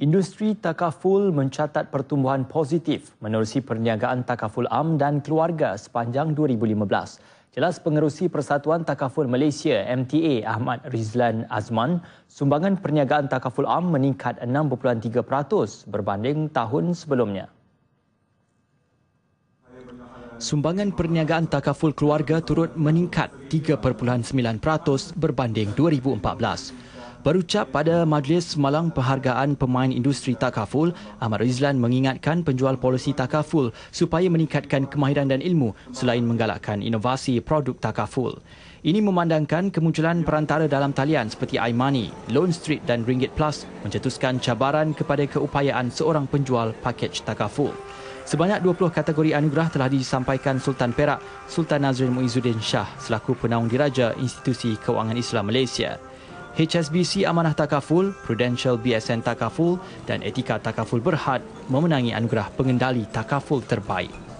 Industri takaful mencatat pertumbuhan positif menerusi perniagaan takaful am dan keluarga sepanjang 2015. Jelas pengerusi Persatuan Takaful Malaysia MTA Ahmad Rizlan Azman, sumbangan perniagaan takaful am meningkat 6.3% berbanding tahun sebelumnya. Sumbangan perniagaan takaful keluarga turut meningkat 3.9% berbanding 2014. Berucap pada majlis Malang penghargaan Pemain Industri Takaful, Ahmad Rizlan mengingatkan penjual polisi Takaful supaya meningkatkan kemahiran dan ilmu selain menggalakkan inovasi produk Takaful. Ini memandangkan kemunculan perantara dalam talian seperti iMoney, Loan Street dan Ringgit Plus mencetuskan cabaran kepada keupayaan seorang penjual paket Takaful. Sebanyak 20 kategori anugerah telah disampaikan Sultan Perak, Sultan Nazrin Muizuddin Shah selaku penaung diraja Institusi kewangan Islam Malaysia. HSBC Amanah Takaful, Prudential BSN Takaful dan Etika Takaful Berhad memenangi anugerah pengendali Takaful terbaik.